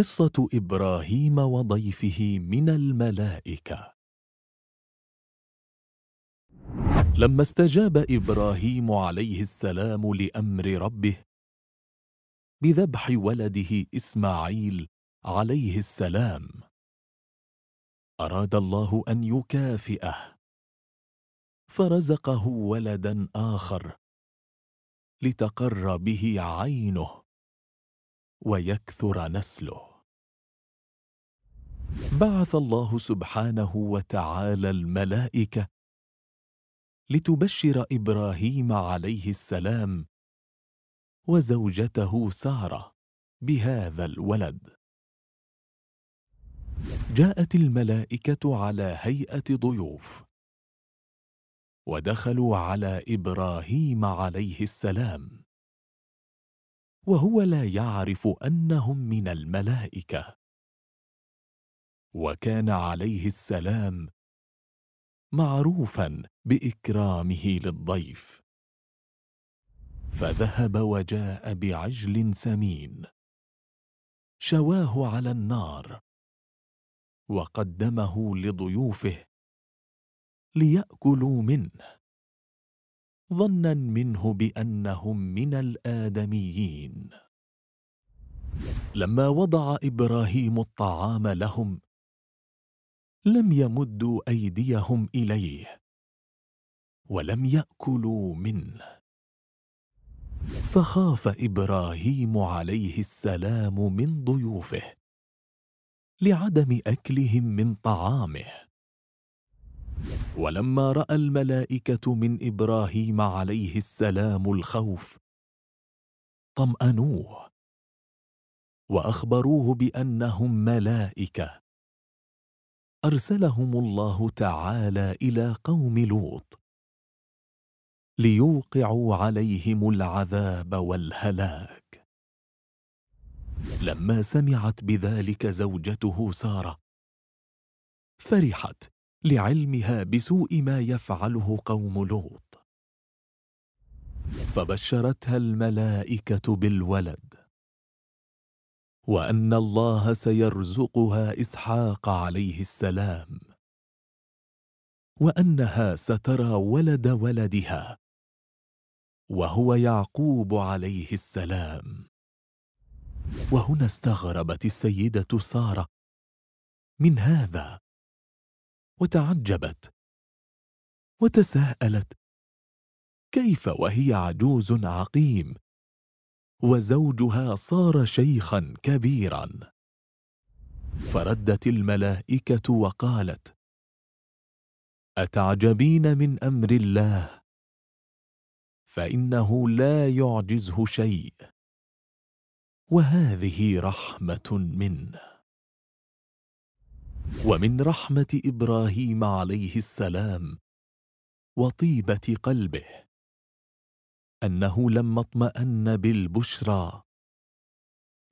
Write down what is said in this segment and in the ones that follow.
قصة إبراهيم وضيفه من الملائكة لما استجاب إبراهيم عليه السلام لأمر ربه بذبح ولده إسماعيل عليه السلام أراد الله أن يكافئه فرزقه ولدا آخر لتقر به عينه ويكثر نسله بعث الله سبحانه وتعالى الملائكه لتبشر ابراهيم عليه السلام وزوجته ساره بهذا الولد جاءت الملائكه على هيئه ضيوف ودخلوا على ابراهيم عليه السلام وهو لا يعرف انهم من الملائكه وكان عليه السلام معروفا باكرامه للضيف فذهب وجاء بعجل سمين شواه على النار وقدمه لضيوفه لياكلوا منه ظنا منه بانهم من الادميين لما وضع ابراهيم الطعام لهم لم يمدوا ايديهم اليه ولم ياكلوا منه فخاف ابراهيم عليه السلام من ضيوفه لعدم اكلهم من طعامه ولما راى الملائكه من ابراهيم عليه السلام الخوف طمانوه واخبروه بانهم ملائكه أرسلهم الله تعالى إلى قوم لوط ليوقعوا عليهم العذاب والهلاك لما سمعت بذلك زوجته سارة فرحت لعلمها بسوء ما يفعله قوم لوط فبشرتها الملائكة بالولد وأن الله سيرزقها إسحاق عليه السلام وأنها سترى ولد ولدها وهو يعقوب عليه السلام وهنا استغربت السيدة سارة من هذا وتعجبت وتساءلت كيف وهي عجوز عقيم وزوجها صار شيخا كبيرا فردت الملائكه وقالت اتعجبين من امر الله فانه لا يعجزه شيء وهذه رحمه منه ومن رحمه ابراهيم عليه السلام وطيبه قلبه انه لما اطمان بالبشرى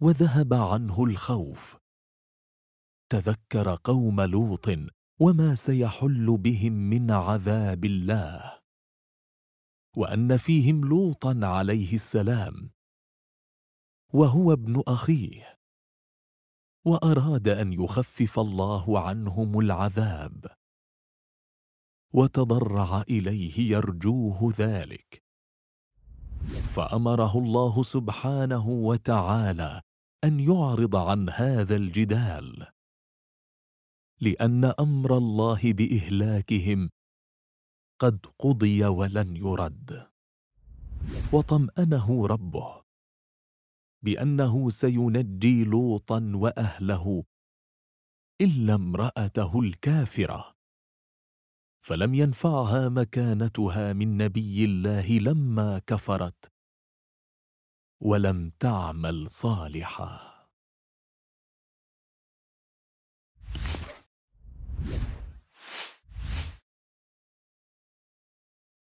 وذهب عنه الخوف تذكر قوم لوط وما سيحل بهم من عذاب الله وان فيهم لوطا عليه السلام وهو ابن اخيه واراد ان يخفف الله عنهم العذاب وتضرع اليه يرجوه ذلك فامره الله سبحانه وتعالى ان يعرض عن هذا الجدال لان امر الله باهلاكهم قد قضي ولن يرد وطمانه ربه بانه سينجي لوطا واهله الا امراته الكافره فلم ينفعها مكانتها من نبي الله لما كفرت ولم تعمل صالحا